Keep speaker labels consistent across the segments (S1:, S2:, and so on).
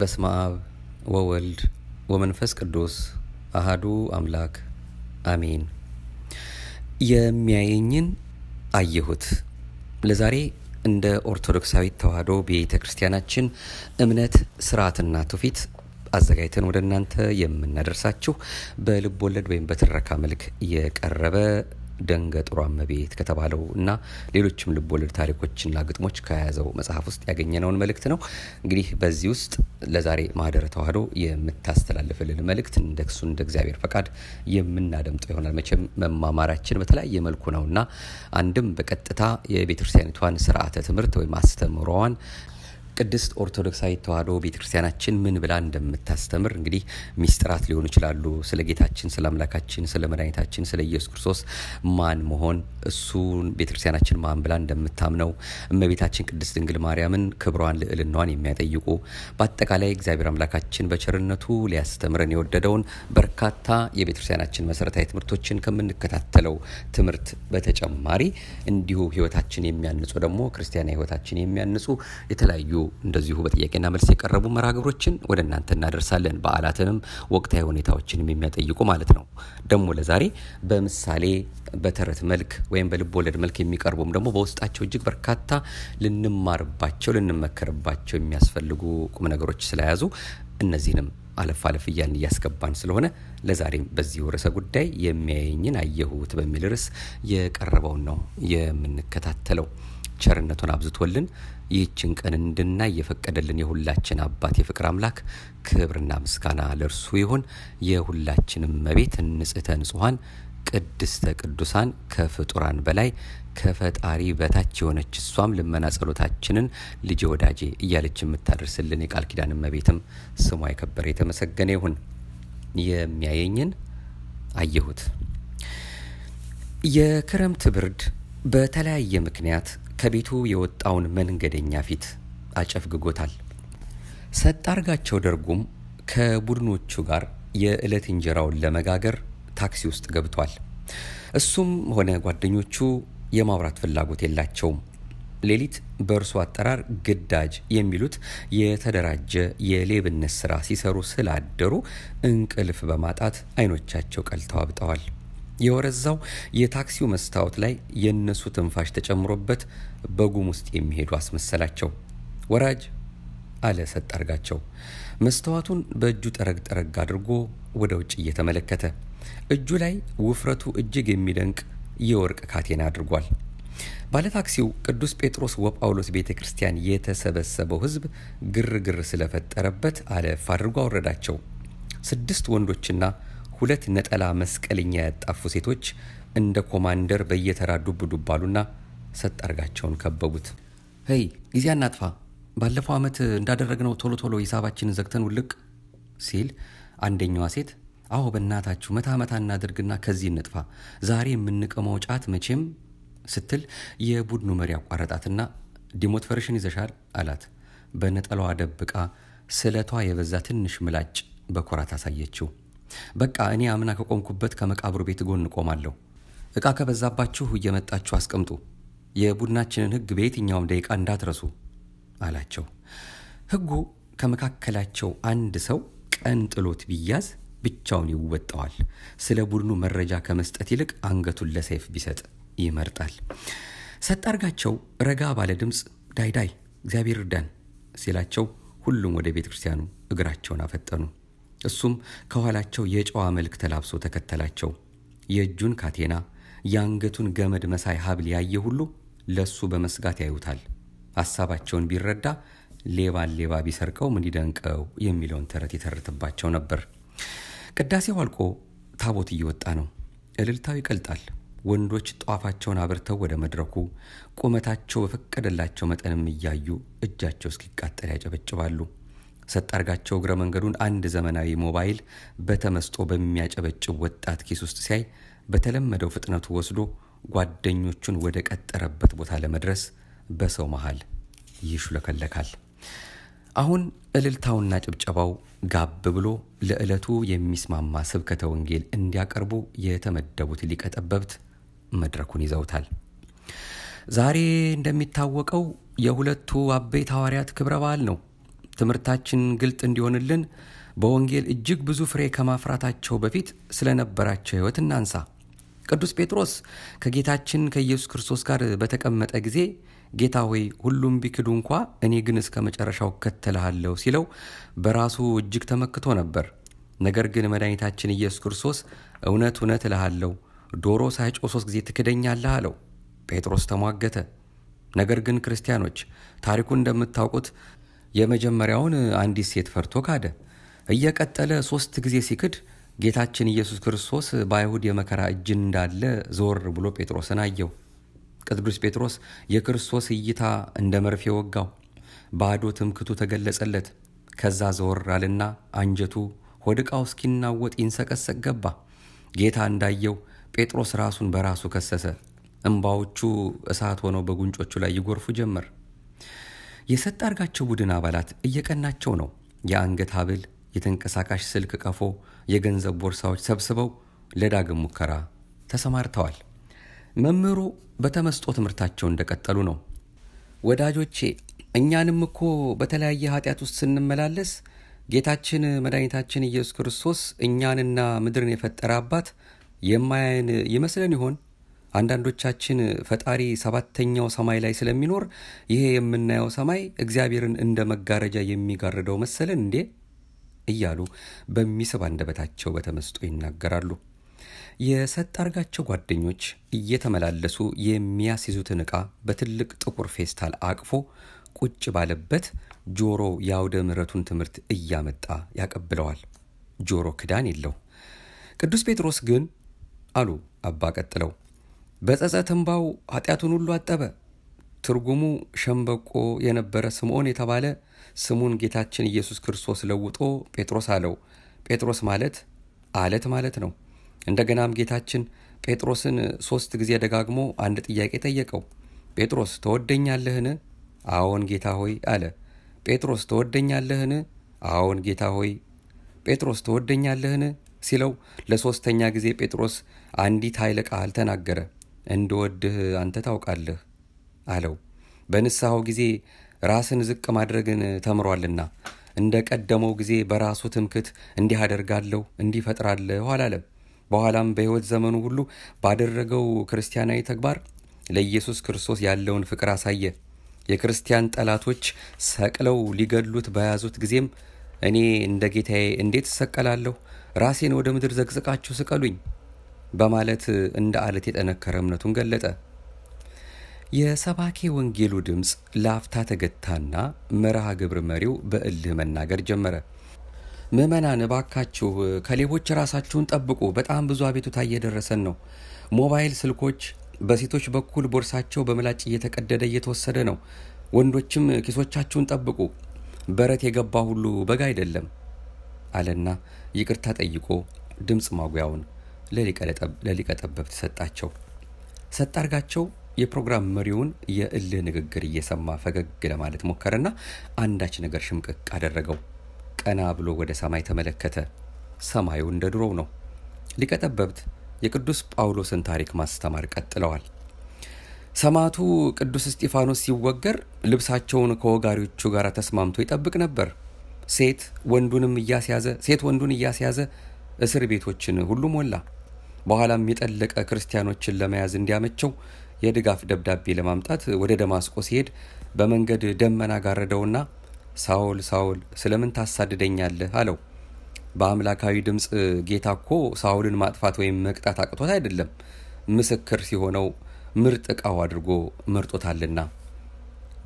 S1: በስመ አብ ወወልድ ወመንፈስ ቅዱስ አሃዱ አምላክ አሜን። የሚያየኝን አየሁት። ለዛሬ እንደ ኦርቶዶክሳዊት ተዋህዶ ቤተ ክርስቲያናችን እምነት ስርዓትና ትውፊት አዘጋጅተን ወደ እናንተ የምናደርሳችሁ በልብ ወለድ ወይም በትረካ መልክ የቀረበ ጥሩ አመቤት ከተባለው እና ሌሎችም ልቦለድ ታሪኮችና ግጥሞች ከያዘው መጽሐፍ ውስጥ ያገኘነውን መልእክት ነው። እንግዲህ በዚህ ውስጥ ለዛሬ ማህደረ ተዋህዶ የምታስተላልፍልን መልእክት እንደ ክሱ እንደ እግዚአብሔር ፈቃድ የምናደምጠው ይሆናል። መቼም መማማራችን በተለያየ መልኩ እና አንድም በቀጥታ የቤተክርስቲያኒቷን ስርዓተ ትምህርት ወይም አስተምሯዋን ቅድስት ኦርቶዶክሳዊት ተዋሕዶ ቤተክርስቲያናችን ምን ብላ እንደምታስተምር እንግዲህ ሚስጥራት ሊሆኑ ይችላሉ። ስለ ጌታችን፣ ስለ አምላካችን፣ ስለ መድኃኒታችን፣ ስለ ኢየሱስ ክርስቶስ ማን መሆን እሱን ቤተክርስቲያናችን ማን ብላ እንደምታምነው እመቤታችን ቅድስት ድንግል ማርያምን ክብሯን፣ ልዕልናዋን የሚያጠይቁ በአጠቃላይ እግዚአብሔር አምላካችን በቸርነቱ ሊያስተምረን የወደደውን በርካታ የቤተክርስቲያናችን መሰረታዊ ትምህርቶችን ከምንከታተለው ትምህርት በተጨማሪ እንዲሁ ህይወታችን የሚያንጹ ደግሞ ክርስቲያና ህይወታችን የሚያንጹ የተለያዩ እንደዚሁ በጥያቄና መልስ የቀረቡ መርሃ ግብሮችን ወደ እናንተ እናደርሳለን። በዓላትንም ወቅታዊ ሁኔታዎችንም የሚያጠይቁ ማለት ነው። ደግሞ ለዛሬ በምሳሌ በተረት መልክ ወይም በልብ ወለድ መልክ የሚቀርቡም ደግሞ በውስጣቸው እጅግ በርካታ ልንማርባቸው ልንመከርባቸው የሚያስፈልጉ ቁም ነገሮች ስለያዙ እነዚህንም አለፍ አለፍ እያልን እያስገባን ስለሆነ ለዛሬም በዚህ ርዕሰ ጉዳይ የሚያየኝን አየሁት በሚል ርዕስ የቀረበውን ነው የምንከታተለው። ቸርነቱን አብዝቶልን ይህችን ቀን እንድናይ የፈቀደልን የሁላችን አባት የፍቅር አምላክ ክብርና ምስጋና ለእርሱ ይሁን። የሁላችንም መቤት ንጽህተ ንጹሐን ቅድስተ ቅዱሳን ከፍጡራን በላይ ከፈጣሪ በታች የሆነች እሷም ልመና ጸሎታችንን ልጅ ወዳጄ እያለች የምታደርስልን የቃል ኪዳን እመቤትም ስሟ የከበረ የተመሰገነ ይሁን። የሚያየኝን አየሁት። የክረምት ብርድ በተለያየ ምክንያት ከቤቱ የወጣውን መንገደኛ ፊት አጨፍግጎታል። ሰጥ አርጋቸው ደርጉም ከቡድኖቹ ጋር የዕለት እንጀራውን ለመጋገር ታክሲ ውስጥ ገብቷል። እሱም ሆነ ጓደኞቹ የማውራት ፍላጎት የላቸውም። ሌሊት በእርሱ አጠራር ግዳጅ የሚሉት የተደራጀ የሌብነት ስራ ሲሰሩ ስላደሩ እንቅልፍ በማጣት አይኖቻቸው ቀልተው አብጠዋል። የወረዛው የታክሲው መስታወት ላይ የእነሱ ትንፋሽ ተጨምሮበት በጉም ውስጥ የሚሄዱ አስመሰላቸው። ወራጅ አለ ሰጥ አርጋቸው። መስታወቱን በእጁ ጠረግ ጠረግ አድርጎ ወደ ውጭ እየተመለከተ እጁ ላይ ውፍረቱ እጅግ የሚደንቅ የወርቅ ካቴና አድርጓል። ባለታክሲው ቅዱስ ጴጥሮስ ወጳውሎስ ቤተ ክርስቲያን የተሰበሰበው ህዝብ ግርግር ስለፈጠረበት አለፍ አድርጎ አወረዳቸው። ስድስት ወንዶችና ሁለት ነጠላ መስቀልኛ ያጣፉ ሴቶች እንደ ኮማንደር በየተራ ዱብ ዱብ አሉና ሰጥ አርጋቸውን ከበቡት። ሄይ ጊዜ አናጥፋ፣ ባለፈው ዓመት እንዳደረግነው ቶሎ ቶሎ ሂሳባችንን ዘግተን ውልቅ ሲል አንደኛዋ ሴት አዎ በእናታችሁ መታ መታ እናድርግና ከዚህ እንጥፋ፣ ዛሬ የምንቀመው ጫት መቼም ስትል የቡድኑ መሪ አቋረጣትና ዲሞት ፈርሽን ይዘሻል አላት። በነጠላዋ ደብቃ ስለቷ የበዛ ትንሽ ምላጭ በኩራት አሳየችው። በቃ እኔ አምና ከቆምኩበት ከመቃብሩ ቤት ጎን ቆማለሁ። እቃ ከበዛባችሁ እየመጣችሁ አስቀምጡ። የቡድናችንን ህግ በየትኛውም ደቂቃ እንዳትረሱ አላቸው። ህጉ ከመካከላቸው አንድ ሰው ቀን ጥሎት ቢያዝ ብቻውን ይወጣዋል። ስለ ቡድኑ መረጃ ከመስጠት ይልቅ አንገቱን ለሰይፍ ቢሰጥ ይመርጣል። ሰጣርጋቸው ረጋ ባለ ድምፅ ዳይዳይ እግዚአብሔር እርዳን ሲላቸው ሁሉም ወደ ቤተ ክርስቲያኑ እግራቸውን አፈጠኑ። እሱም ከኋላቸው የጨዋ መልክ ተላብሶ ተከተላቸው። የእጁን ካቴና የአንገቱን ገመድ መሳይ ሀብል ያየ ሁሉ ለሱ በመስጋት ያዩታል። ሐሳባቸውን ቢረዳ ሌባን ሌባ ቢሰርቀው ምን ይደንቀው የሚለውን ተረት ይተርትባቸው ነበር። ቅዳሴው አልቆ ታቦት እየወጣ ነው። እልልታው ይቀልጣል። ወንዶች ጧፋቸውን አብርተው ወደ መድረኩ ቁመታቸው በፈቀደላቸው መጠንም እያዩ እጃቸው እስኪቃጠል ያጨበጭባሉ። ሰጣርጋቸው እግረ መንገዱን አንድ ዘመናዊ ሞባይል በተመስጦ በሚያጨበጭብ ወጣት ኪስ ውስጥ ሲያይ በተለመደው ፍጥነቱ ወስዶ ጓደኞቹን ወደ ቀጠረበት ቦታ ለመድረስ በሰው መሃል ይሹለከለካል። አሁን እልልታውና ጭብጨባው ጋብ ብሎ ለዕለቱ የሚስማማ ስብከተ ወንጌል እንዲያቀርቡ የተመደቡት ሊቀጠበብት መድረኩን ይዘውታል። ዛሬ እንደሚታወቀው የሁለቱ አበይት ሐዋርያት ክብረ በዓል ነው። ትምህርታችን ግልጥ እንዲሆንልን በወንጌል እጅግ ብዙ ፍሬ ከማፍራታቸው በፊት ስለነበራቸው ሕይወት እናንሳ። ቅዱስ ጴጥሮስ ከጌታችን ከኢየሱስ ክርስቶስ ጋር በተቀመጠ ጊዜ ጌታ ሆይ ሁሉም ቢክዱ እንኳ እኔ ግን እስከ መጨረሻው እከተልሃለሁ ሲለው በራሱ እጅግ ተመክቶ ነበር። ነገር ግን መድኃኒታችን ኢየሱስ ክርስቶስ እውነት እውነት እልሃለሁ ዶሮ ሳይጮ ሶስት ጊዜ ትክደኛለህ አለው። ጴጥሮስ ተሟገተ። ነገር ግን ክርስቲያኖች ታሪኩ እንደምታውቁት የመጀመሪያውን አንዲት ሴት ፈርቶ ካደ እየቀጠለ ሦስት ጊዜ ሲክድ ጌታችን ኢየሱስ ክርስቶስ በአይሁድ የመከራ እጅ እንዳለ ዞር ብሎ ጴጥሮስን አየው ቅዱስ ጴጥሮስ የክርስቶስ እይታ እንደ መርፌ ወጋው ባዶ ትምክቱ ተገለጸለት ከዛ ዘወር አልና አንጀቱ ሆድቃው እስኪናወጥ ይንሰቀሰቅ ገባ ጌታ እንዳየው ጴጥሮስ ራሱን በራሱ ከሰሰ እምባዎቹ እሳት ሆነው በጉንጮቹ ላይ ይጎርፉ ጀመር የሰጥ አርጋቸው ቡድን አባላት እየቀናቸው ነው። የአንገት ሀብል፣ የተንቀሳቃሽ ስልክ ቀፎ፣ የገንዘብ ቦርሳዎች ሰብስበው ለዳግም ሙከራ ተሰማርተዋል። መምህሩ በተመስጦ ትምህርታቸው እንደቀጠሉ ነው። ወዳጆቼ እኛንም እኮ በተለያየ ኃጢአት ውስጥ ስንመላለስ ጌታችን መድኃኒታችን ኢየሱስ ክርስቶስ እኛንና ምድርን የፈጠረ አባት የማያየን ይመስለን ይሆን? አንዳንዶቻችን ፈጣሪ ሰባተኛው ሰማይ ላይ ስለሚኖር ይሄ የምናየው ሰማይ እግዚአብሔርን እንደ መጋረጃ የሚጋርደው መሰለን እንዴ እያሉ በሚስብ አንደበታቸው በተመስጦ ይናገራሉ። አርጋቸው ጓደኞች እየተመላለሱ የሚያስይዙትን ዕቃ በትልቅ ጥቁር ፌስታል አቅፎ ቁጭ ባለበት ጆሮ የአውደ ምረቱን ትምህርት እያመጣ ያቀብለዋል። ጆሮ ክዳን የለው። ቅዱስ ጴጥሮስ ግን አሉ አባ ቀጥለው በጸጸት እንባው ኃጢአቱን ሁሉ አጠበ። ትርጉሙ ሸምበቆ የነበረ ስምዖን የተባለ ስሙን ጌታችን ኢየሱስ ክርስቶስ ለውጦ ጴጥሮስ አለው። ጴጥሮስ ማለት አለት ማለት ነው። እንደገናም ጌታችን ጴጥሮስን ሦስት ጊዜ ደጋግሞ አንድ ጥያቄ ጠየቀው። ጴጥሮስ ተወደኛለህን? አዎን ጌታ ሆይ አለ። ጴጥሮስ ተወደኛለህን? አዎን ጌታ ሆይ። ጴጥሮስ ተወደኛለህን? ሲለው ለሦስተኛ ጊዜ ጴጥሮስ አንዲት ኃይለ ቃል ተናገረ። እንደወድህ አንተ ታውቃለህ አለው በንስሐው ጊዜ ራስን ዝቅ ማድረግን ተምሯልና እንደ ቀደመው ጊዜ በራሱ ትምክት እንዲህ አደርጋለሁ እንዲህ ፈጥራለሁ አላለም በኋላም በሕይወት ዘመኑ ሁሉ ባደረገው ክርስቲያናዊ ተግባር ለኢየሱስ ክርስቶስ ያለውን ፍቅር አሳየ የክርስቲያን ጠላቶች ሰቅለው ሊገሉት በያዙት ጊዜም እኔ እንደ ጌታዬ እንዴት እሰቀላለሁ ራሴን ወደ ምድር ዘቅዝቃችሁ ስቀሉኝ በማለት እንደ አለት የጠነከረ እምነቱን ገለጠ። የሰባኬ ወንጌሉ ድምፅ ለአፍታ ተገታና መርሃ ግብር መሪው በእልህ መናገር ጀመረ። ምእመናን እባካችሁ ከሌቦች ራሳችሁን ጠብቁ። በጣም ብዙ አቤቱታ እየደረሰን ነው። ሞባይል ስልኮች በሴቶች በኩል ቦርሳቸው በምላጭ እየተቀደደ እየተወሰደ ነው። ወንዶችም ኪሶቻችሁን ጠብቁ። በረት የገባ ሁሉ በግ አይደለም አለና ይቅርታ ጠይቆ ድምፅ ማጉያውን ለሊቀ ጠበብት ሰጣቸው። ሰጣርጋቸው የፕሮግራም መሪውን የእልህ ንግግር እየሰማ ፈገግ ለማለት ሞከረና አንዳች ነገር ሽምቅቅ አደረገው። ቀና ብሎ ወደ ሰማይ ተመለከተ። ሰማዩ እንደ ድሮው ነው። ሊቀጠበብት የቅዱስ ጳውሎስን ታሪክ ማስተማር ቀጥለዋል። ሰማዕቱ ቅዱስ እስጢፋኖስ ሲወገር ልብሳቸውን ከወጋሪዎቹ ጋር ተስማምቶ ይጠብቅ ነበር። ሴት ወንዱንም እያስያዘ ሴት ወንዱን እያስያዘ እስር ቤቶችን ሁሉ ሞላ። በኋላም የጠለቀ ክርስቲያኖችን ለመያዝ እንዲያመቸው የድጋፍ ደብዳቤ ለማምጣት ወደ ደማስቆ ሲሄድ በመንገድ ደመና ጋረደውና ሳውል ሳውል ስለምን ታሳድደኛለህ አለው በአምላካዊ ድምፅ ጌታ እኮ ሳውልን ማጥፋት ወይም መቅጣት አቅቶት አይደለም ምስክር ሲሆነው ምርጥ እቃው አድርጎ መርጦታልና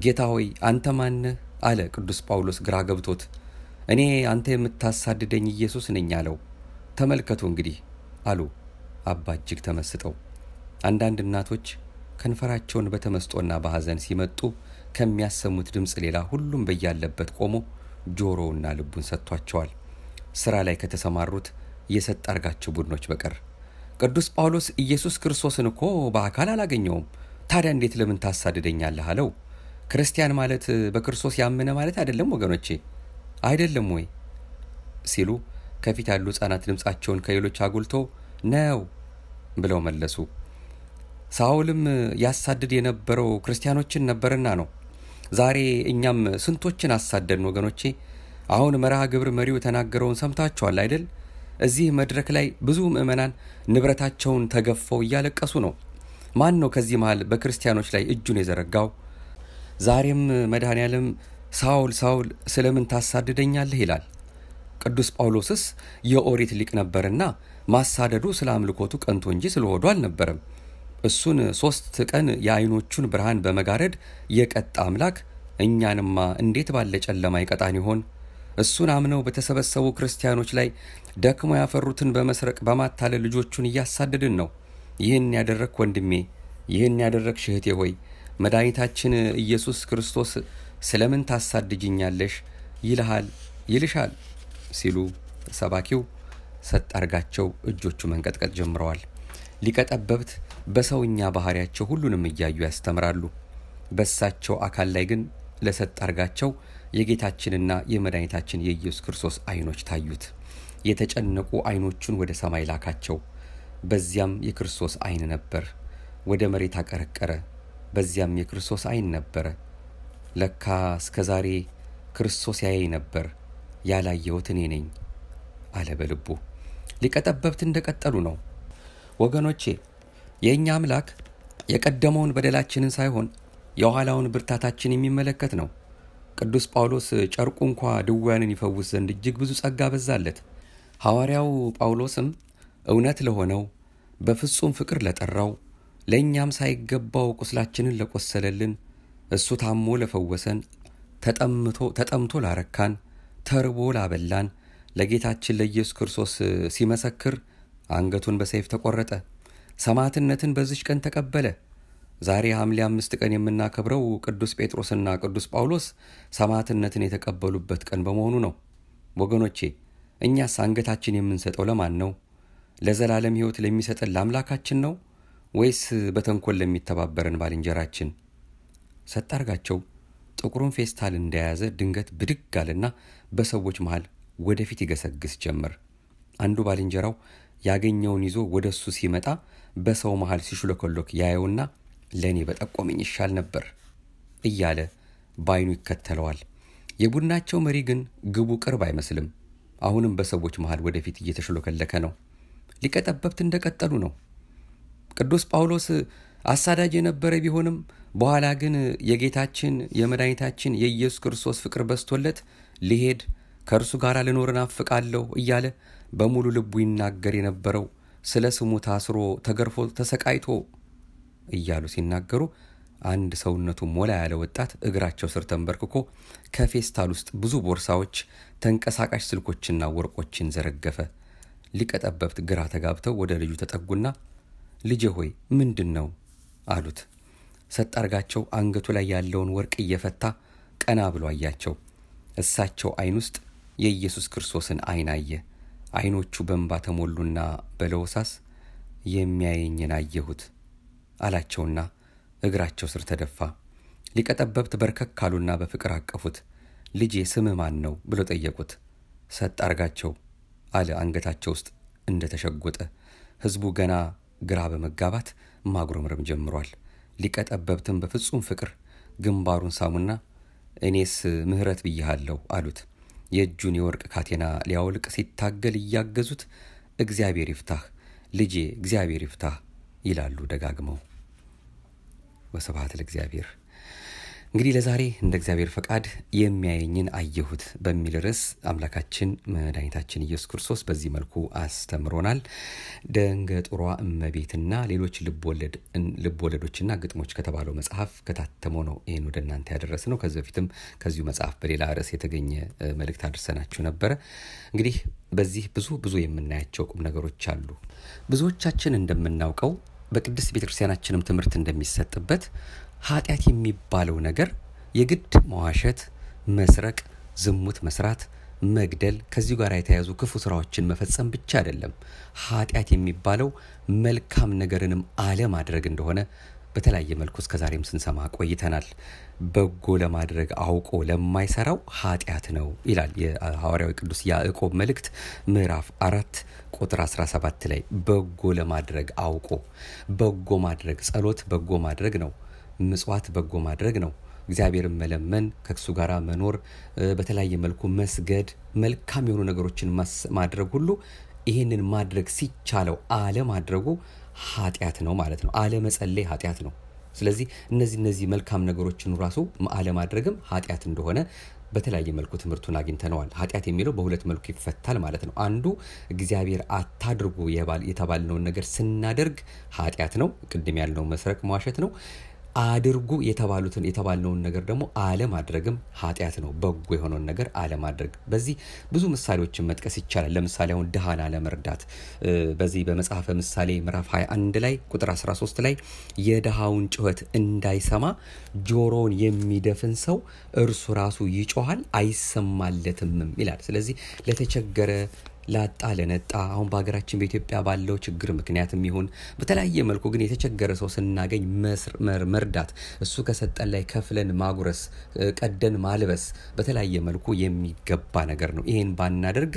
S1: ጌታ ሆይ አንተ ማንህ አለ ቅዱስ ጳውሎስ ግራ ገብቶት እኔ አንተ የምታሳድደኝ ኢየሱስ ነኝ አለው ተመልከቱ እንግዲህ አሉ አባ እጅግ ተመስጠው አንዳንድ እናቶች ከንፈራቸውን በተመስጦና በሐዘን ሲመጡ ከሚያሰሙት ድምፅ ሌላ ሁሉም በያለበት ቆሞ ጆሮውና ልቡን ሰጥቷቸዋል ስራ ላይ ከተሰማሩት የሰጥ አርጋቸው ቡድኖች በቀር ቅዱስ ጳውሎስ ኢየሱስ ክርስቶስን እኮ በአካል አላገኘውም ታዲያ እንዴት ለምን ታሳድደኛለህ አለው ክርስቲያን ማለት በክርስቶስ ያመነ ማለት አይደለም ወገኖቼ አይደለም ወይ ሲሉ ከፊት ያሉ ሕፃናት ድምፃቸውን ከሌሎች አጉልቶ ነው ብለው መለሱ። ሳውልም ያሳድድ የነበረው ክርስቲያኖችን ነበርና ነው። ዛሬ እኛም ስንቶችን አሳደድን ወገኖቼ። አሁን መርሃ ግብር መሪው የተናገረውን ሰምታችኋል አይደል? እዚህ መድረክ ላይ ብዙ ምዕመናን ንብረታቸውን ተገፈው እያለቀሱ ነው። ማን ነው ከዚህ መሃል በክርስቲያኖች ላይ እጁን የዘረጋው? ዛሬም መድኃኔ ዓለም ሳውል ሳውል ስለምን ታሳድደኛለህ ይላል። ቅዱስ ጳውሎስስ የኦሪት ሊቅ ነበርና ማሳደዱ ስለ አምልኮቱ ቀንቶ እንጂ ስለሆዱ አልነበረም። እሱን ሦስት ቀን የዐይኖቹን ብርሃን በመጋረድ የቀጣ አምላክ እኛንማ እንዴት ባለ ጨለማ ይቀጣን ይሆን? እሱን አምነው በተሰበሰቡ ክርስቲያኖች ላይ ደክሞ ያፈሩትን በመስረቅ በማታለል ልጆቹን እያሳደድን ነው። ይህን ያደረግ ወንድሜ፣ ይህን ያደረግ ሽህቴ ሆይ መድኃኒታችን ኢየሱስ ክርስቶስ ስለምን ታሳድጅኛለሽ ይልሃል ይልሻል ሲሉ ሰባኪው ሰጥ አርጋቸው እጆቹ መንቀጥቀጥ ጀምረዋል። ሊቀጠበብት በሰውኛ ባህሪያቸው ሁሉንም እያዩ ያስተምራሉ። በሳቸው አካል ላይ ግን ለሰጥ አርጋቸው የጌታችንና የመድኃኒታችን የኢየሱስ ክርስቶስ አይኖች ታዩት። የተጨነቁ አይኖቹን ወደ ሰማይ ላካቸው። በዚያም የክርስቶስ አይን ነበር። ወደ መሬት አቀረቀረ። በዚያም የክርስቶስ አይን ነበረ። ለካ እስከ ዛሬ ክርስቶስ ያየኝ ነበር፣ ያላየሁት እኔ ነኝ አለ በልቡ። ሊቀጠበብት እንደቀጠሉ ነው ወገኖቼ የእኛ አምላክ የቀደመውን በደላችንን ሳይሆን የኋላውን ብርታታችን የሚመለከት ነው ቅዱስ ጳውሎስ ጨርቁ እንኳ ድውያንን ይፈውስ ዘንድ እጅግ ብዙ ጸጋ በዛለት ሐዋርያው ጳውሎስም እውነት ለሆነው በፍጹም ፍቅር ለጠራው ለእኛም ሳይገባው ቁስላችንን ለቆሰለልን እሱ ታሞ ለፈወሰን ተጠምቶ ላረካን ተርቦ ላበላን ለጌታችን ለኢየሱስ ክርስቶስ ሲመሰክር አንገቱን በሰይፍ ተቆረጠ ሰማዕትነትን በዚች ቀን ተቀበለ ዛሬ ሐምሌ አምስት ቀን የምናከብረው ቅዱስ ጴጥሮስና ቅዱስ ጳውሎስ ሰማዕትነትን የተቀበሉበት ቀን በመሆኑ ነው ወገኖቼ እኛስ አንገታችን የምንሰጠው ለማን ነው ለዘላለም ሕይወት ለሚሰጠን ለአምላካችን ነው ወይስ በተንኮል ለሚተባበረን ባልንጀራችን ሰጣርጋቸው ጥቁሩን ፌስታል እንደያዘ ድንገት ብድግ አለና በሰዎች መሃል ወደፊት ይገሰግስ ጀመር። አንዱ ባልንጀራው ያገኘውን ይዞ ወደ እሱ ሲመጣ በሰው መሃል ሲሹለኮሎክ ያየውና ለእኔ በጠቆመኝ ይሻል ነበር እያለ በአይኑ ይከተለዋል። የቡድናቸው መሪ ግን ግቡ ቅርብ አይመስልም። አሁንም በሰዎች መሃል ወደፊት እየተሽሎከለከ ነው። ሊቀጠበብት እንደቀጠሉ ነው። ቅዱስ ጳውሎስ አሳዳጅ የነበረ ቢሆንም በኋላ ግን የጌታችን የመድኃኒታችን የኢየሱስ ክርስቶስ ፍቅር በስቶለት ሊሄድ ከእርሱ ጋር ልኖር እናፍቃለሁ እያለ በሙሉ ልቡ ይናገር የነበረው ስለ ስሙ ታስሮ ተገርፎ ተሰቃይቶ እያሉ ሲናገሩ አንድ ሰውነቱ ሞላ ያለ ወጣት እግራቸው ስር ተንበርክኮ ከፌስታል ውስጥ ብዙ ቦርሳዎች፣ ተንቀሳቃሽ ስልኮችና ወርቆችን ዘረገፈ። ሊቀጠበብት ግራ ተጋብተው ወደ ልጁ ተጠጉና ልጄ ሆይ ምንድን ነው አሉት። ሰጣርጋቸው አንገቱ ላይ ያለውን ወርቅ እየፈታ ቀና ብሎ አያቸው። እሳቸው አይን ውስጥ የኢየሱስ ክርስቶስን አይን አየ አይኖቹ በንባ ተሞሉና በለወሳስ የሚያየኝን አየሁት አላቸውና እግራቸው ስር ተደፋ ሊቀጠበብት በርከክ ካሉና በፍቅር አቀፉት ልጄ ስምህ ማን ነው ብሎ ጠየቁት ሰጥ አርጋቸው አለ አንገታቸው ውስጥ እንደ ተሸጎጠ ህዝቡ ገና ግራ በመጋባት ማጉረምረም ጀምሯል ሊቀጠበብትም በፍጹም ፍቅር ግንባሩን ሳሙና እኔስ ምህረት ብይሃለሁ አሉት የእጁን የወርቅ ካቴና ሊያወልቅ ሲታገል እያገዙት እግዚአብሔር ይፍታህ ልጄ፣ እግዚአብሔር ይፍታህ ይላሉ ደጋግመው። ወስብሐት ለእግዚአብሔር። እንግዲህ ለዛሬ እንደ እግዚአብሔር ፈቃድ የሚያየኝን አየሁት በሚል ርዕስ አምላካችን መድኃኒታችን ኢየሱስ ክርስቶስ በዚህ መልኩ አስተምሮናል። ደንገጡሯ እመቤትና ሌሎች ልብወለዶችና ግጥሞች ከተባለው መጽሐፍ ከታተሞ ነው ይህን ወደ እናንተ ያደረስ ነው። ከዚህ በፊትም ከዚሁ መጽሐፍ በሌላ ርዕስ የተገኘ መልእክት አድርሰናችሁ ነበረ። እንግዲህ በዚህ ብዙ ብዙ የምናያቸው ቁም ነገሮች አሉ። ብዙዎቻችን እንደምናውቀው በቅድስት ቤተክርስቲያናችንም ትምህርት እንደሚሰጥበት ኃጢአት የሚባለው ነገር የግድ መዋሸት፣ መስረቅ፣ ዝሙት መስራት፣ መግደል፣ ከዚሁ ጋር የተያያዙ ክፉ ስራዎችን መፈጸም ብቻ አይደለም። ኃጢአት የሚባለው መልካም ነገርንም አለማድረግ እንደሆነ በተለያየ መልኩ እስከ ዛሬም ስንሰማ ቆይተናል። በጎ ለማድረግ አውቆ ለማይሰራው ኃጢአት ነው ይላል የሐዋርያዊ ቅዱስ ያዕቆብ መልእክት ምዕራፍ አራት ቁጥር 17 ላይ በጎ ለማድረግ አውቆ በጎ ማድረግ ጸሎት በጎ ማድረግ ነው። ምጽዋት በጎ ማድረግ ነው። እግዚአብሔርን መለመን፣ ከእሱ ጋር መኖር፣ በተለያየ መልኩ መስገድ፣ መልካም የሆኑ ነገሮችን ማድረግ ሁሉ ይህንን ማድረግ ሲቻለው አለማድረጉ ኃጢአት ነው ማለት ነው። አለመጸለይ ኃጢአት ነው። ስለዚህ እነዚህ እነዚህ መልካም ነገሮችን ራሱ አለማድረግም ኃጢአት እንደሆነ በተለያየ መልኩ ትምህርቱን አግኝተነዋል። ኃጢአት የሚለው በሁለት መልኩ ይፈታል ማለት ነው። አንዱ እግዚአብሔር አታድርጉ የተባልነውን ነገር ስናደርግ ኃጢአት ነው። ቅድም ያልነው መስረቅ መዋሸት ነው። አድርጉ የተባሉትን የተባልነውን ነገር ደግሞ አለማድረግም ኃጢአት ነው። በጎ የሆነውን ነገር አለማድረግ። በዚህ ብዙ ምሳሌዎችን መጥቀስ ይቻላል። ለምሳሌ አሁን ድሃን አለመርዳት በዚህ በመጽሐፈ ምሳሌ ምዕራፍ 21 ላይ ቁጥር 13 ላይ የድሃውን ጩኸት እንዳይሰማ ጆሮውን የሚደፍን ሰው እርሱ ራሱ ይጮኋል አይሰማለትምም ይላል። ስለዚህ ለተቸገረ ላጣ ለነጣ አሁን በሀገራችን በኢትዮጵያ ባለው ችግር ምክንያትም ይሁን በተለያየ መልኩ ግን የተቸገረ ሰው ስናገኝ መርዳት፣ እሱ ከሰጠን ላይ ከፍለን ማጉረስ፣ ቀደን ማልበስ በተለያየ መልኩ የሚገባ ነገር ነው። ይሄን ባናደርግ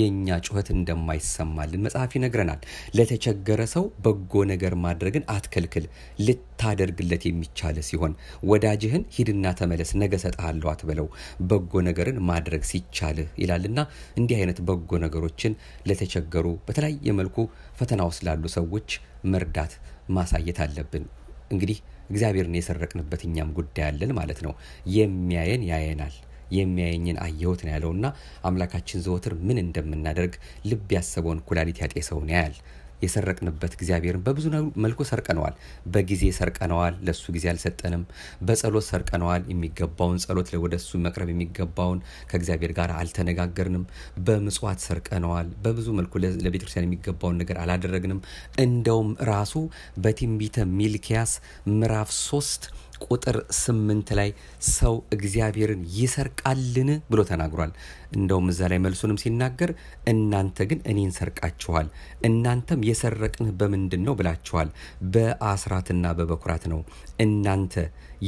S1: የእኛ ጩኸት እንደማይሰማልን መጽሐፍ ይነግረናል። ለተቸገረ ሰው በጎ ነገር ማድረግን አትከልክል ልት ልታደርግለት የሚቻለ ሲሆን ወዳጅህን ሂድና ተመለስ ነገ ሰጥሃለሁ አትበለው በጎ ነገርን ማድረግ ሲቻልህ ይላልና እንዲህ አይነት በጎ ነገሮችን ለተቸገሩ በተለያየ መልኩ ፈተና ውስጥ ላሉ ሰዎች መርዳት ማሳየት አለብን እንግዲህ እግዚአብሔርን የሰረቅንበት እኛም ጉዳይ አለን ማለት ነው የሚያየን ያየናል የሚያየኝን አየሁት ነው ያለውና አምላካችን ዘወትር ምን እንደምናደርግ ልብ ያሰበውን ኩላሊት ሰውን ያያል የሰረቅንበት እግዚአብሔርን በብዙ መልኩ ሰርቀነዋል። በጊዜ ሰርቀነዋል፣ ለሱ ጊዜ አልሰጠንም። በጸሎት ሰርቀነዋል፣ የሚገባውን ጸሎት ወደ እሱ መቅረብ የሚገባውን ከእግዚአብሔር ጋር አልተነጋገርንም። በምጽዋት ሰርቀነዋል፣ በብዙ መልኩ ለቤተክርስቲያን የሚገባውን ነገር አላደረግንም። እንደውም ራሱ በትንቢተ ሚልኪያስ ምዕራፍ ሶስት ቁጥር ስምንት ላይ ሰው እግዚአብሔርን ይሰርቃልን ብሎ ተናግሯል። እንደውም እዛ ላይ መልሱንም ሲናገር እናንተ ግን እኔን ሰርቃችኋል፣ እናንተም የሰረቅንህ በምንድን ነው ብላችኋል። በአስራትና በበኩራት ነው እናንተ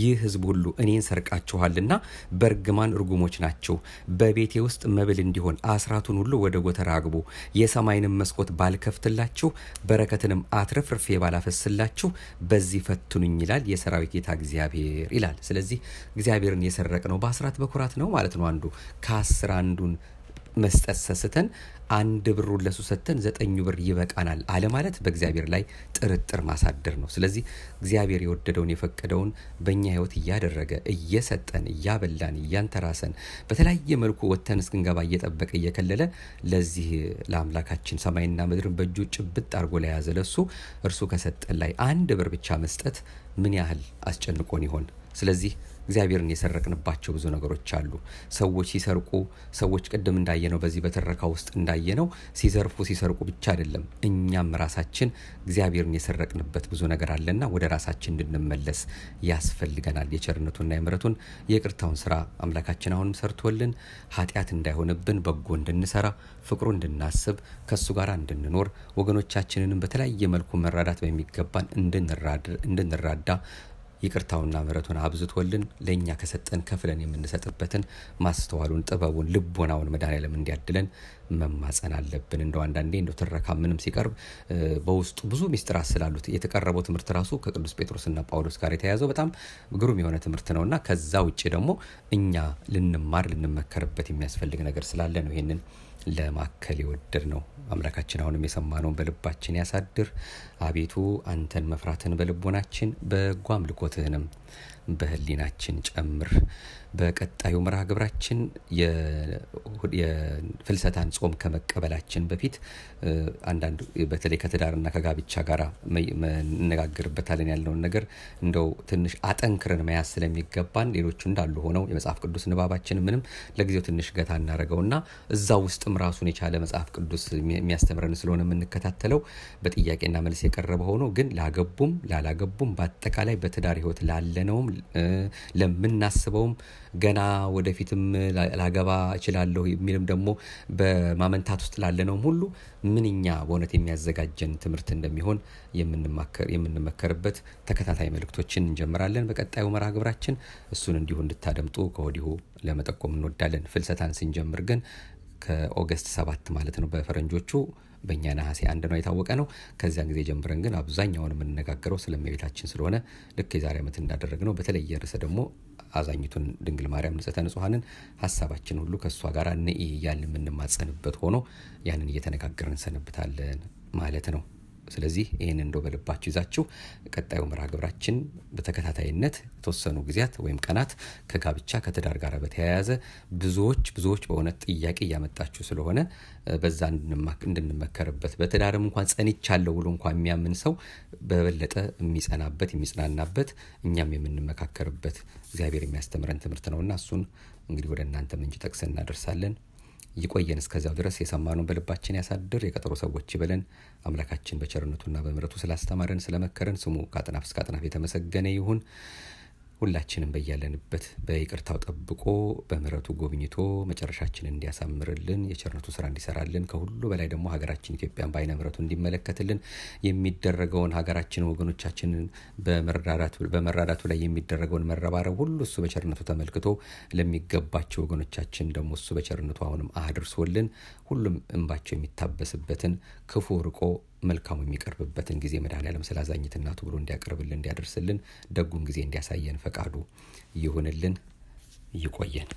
S1: ይህ ህዝብ ሁሉ እኔን ሰርቃችኋልና በርግማን እርጉሞች ናቸው። በቤቴ ውስጥ መብል እንዲሆን አስራቱን ሁሉ ወደ ጎተራ አግቡ። የሰማይንም መስኮት ባልከፍትላችሁ፣ በረከትንም አትረፍርፌ ባላፈስላችሁ በዚህ ፈትኑኝ ይላል የሰራዊት ጌታ እግዚአብሔር ይላል። ስለዚህ እግዚአብሔርን የሰረቅ ነው በአስራት በኩራት ነው ማለት ነው። አንዱ ከአስር አንዱን መስጠት ሰስተን አንድ ብሩን ለሱ ሰጥተን ዘጠኙ ብር ይበቃናል አለ ማለት በእግዚአብሔር ላይ ጥርጥር ማሳደር ነው። ስለዚህ እግዚአብሔር የወደደውን የፈቀደውን በእኛ ህይወት እያደረገ እየሰጠን እያበላን እያንተራሰን በተለያየ መልኩ ወጥተን እስክንገባ እየጠበቀ እየከለለ ለዚህ ለአምላካችን ሰማይና ምድርን በእጁ ጭብጥ አድርጎ ለያዘ ለሱ እርሱ ከሰጠን ላይ አንድ ብር ብቻ መስጠት ምን ያህል አስጨንቆን ይሆን? ስለዚህ እግዚአብሔርን የሰረቅንባቸው ብዙ ነገሮች አሉ። ሰዎች ሲሰርቁ ሰዎች ቅድም እንዳየነው በዚህ በትረካ ውስጥ እንዳየነው ሲዘርፉ ሲሰርቁ ብቻ አይደለም፣ እኛም ራሳችን እግዚአብሔርን የሰረቅንበት ብዙ ነገር አለና ወደ ራሳችን እንድንመለስ ያስፈልገናል። የቸርነቱና የምረቱን የቅርታውን ስራ አምላካችን አሁንም ሰርቶልን ኃጢአት እንዳይሆንብን በጎ እንድንሰራ ፍቅሩ እንድናስብ ከእሱ ጋር እንድንኖር ወገኖቻችንንም በተለያየ መልኩ መራዳት በሚገባን እንድንራዳ ይቅርታውና ምረቱን አብዝቶልን ለእኛ ከሰጠን ከፍለን የምንሰጥበትን ማስተዋሉን፣ ጥበቡን፣ ልቦናውን መድኃኔዓለም እንዲያድለን መማፀን አለብን። እንደው አንዳንዴ እንደው ትረካ ምንም ሲቀርብ በውስጡ ብዙ ሚስጥራት ስላሉት የተቀረበው ትምህርት ራሱ ከቅዱስ ጴጥሮስና ጳውሎስ ጋር የተያያዘው በጣም ግሩም የሆነ ትምህርት ነው እና ከዛ ውጭ ደግሞ እኛ ልንማር ልንመከርበት የሚያስፈልግ ነገር ስላለ ነው ይህንን ለማከል የወደድ ነው አምላካችን አሁንም የሰማነውን በልባችን ያሳድር አቤቱ አንተን መፍራትን በልቦናችን በጎ አምልኮትህንም በህሊናችን ጨምር በቀጣዩ መርሃ ግብራችን የፍልሰታን ጾም ከመቀበላችን በፊት አንዳንድ በተለይ ከትዳርና ከጋብቻ ጋር እንነጋገርበታለን ያለውን ነገር እንደው ትንሽ አጠንክረን መያዝ ስለሚገባን ሌሎቹ እንዳሉ ሆነው የመጽሐፍ ቅዱስ ንባባችን ምንም ለጊዜው ትንሽ ገታ ና እዛ ውስጥም ራሱን የቻለ መጽሐፍ ቅዱስ የሚያስተምረን ስለሆነ የምንከታተለው በጥያቄና መልስ የቀረበ ሆኖ ግን ላገቡም ላላገቡም በአጠቃላይ በትዳር ህይወት ላለነውም ለምናስበውም ገና ወደፊትም ላገባ እችላለሁ የሚልም ደግሞ በማመንታት ውስጥ ላለነውም ሁሉ ምንኛ በእውነት የሚያዘጋጀን ትምህርት እንደሚሆን የምንመከርበት ተከታታይ መልእክቶችን እንጀምራለን በቀጣዩ መርሃ ግብራችን እሱን እንዲሁ እንድታደምጡ ከወዲሁ ለመጠቆም እንወዳለን ፍልሰታን ስንጀምር ግን ከኦገስት ሰባት ማለት ነው በፈረንጆቹ በእኛ ነሐሴ አንድ ነው የታወቀ ነው። ከዚያን ጊዜ ጀምረን ግን አብዛኛውን የምንነጋገረው ስለእመቤታችን ስለሆነ ልክ የዛሬ ዓመት እንዳደረግ ነው በተለየ ርዕሰ ደግሞ አዛኝቱን ድንግል ማርያም ንጽሕተ ንጹሐንን ሀሳባችን ሁሉ ከእሷ ጋር ንኢ እያልን የምንማጸንበት ሆኖ ያንን እየተነጋገርን እንሰነብታለን ማለት ነው። ስለዚህ ይህን እንደው በልባችሁ ይዛችሁ ቀጣዩ ምራ ግብራችን በተከታታይነት የተወሰኑ ጊዜያት ወይም ቀናት ከጋብቻ ከትዳር ጋር በተያያዘ ብዙዎች ብዙዎች በእውነት ጥያቄ እያመጣችሁ ስለሆነ በዛ እንድንመከርበት በትዳርም እንኳን ጸንቻለሁ ብሎ እንኳን የሚያምን ሰው በበለጠ የሚጸናበት የሚጽናናበት እኛም የምንመካከርበት እግዚአብሔር የሚያስተምረን ትምህርት ነውና እሱን እንግዲህ ወደ እናንተ ምንጭ ጠቅስ እናደርሳለን። ይቆየን። እስከዚያው ድረስ የሰማነውን በልባችን ያሳድር። የቀጠሮ ሰዎች ይበለን። አምላካችን በቸርነቱና በምረቱ ስላስተማረን ስለመከረን ስሙ ከአጥናፍ እስከ አጥናፍ የተመሰገነ ይሁን። ሁላችንም በያለንበት በይቅርታው ጠብቆ በምረቱ ጎብኝቶ መጨረሻችንን እንዲያሳምርልን የቸርነቱ ስራ እንዲሰራልን ከሁሉ በላይ ደግሞ ሀገራችን ኢትዮጵያን በአይነ ምረቱ እንዲመለከትልን የሚደረገውን ሀገራችን ወገኖቻችንን በመራዳቱ ላይ የሚደረገውን መረባረብ ሁሉ እሱ በቸርነቱ ተመልክቶ ለሚገባቸው ወገኖቻችን ደግሞ እሱ በቸርነቱ አሁንም አድርሶልን ሁሉም እንባቸው የሚታበስበትን ክፉ ርቆ መልካሙ የሚቀርብበትን ጊዜ መድኃኔዓለም ስላዛኝት እናቱ ብሎ እንዲያቀርብልን እንዲያደርስልን ደጉን ጊዜ እንዲያሳየን ፈቃዱ ይሁንልን። ይቆየን።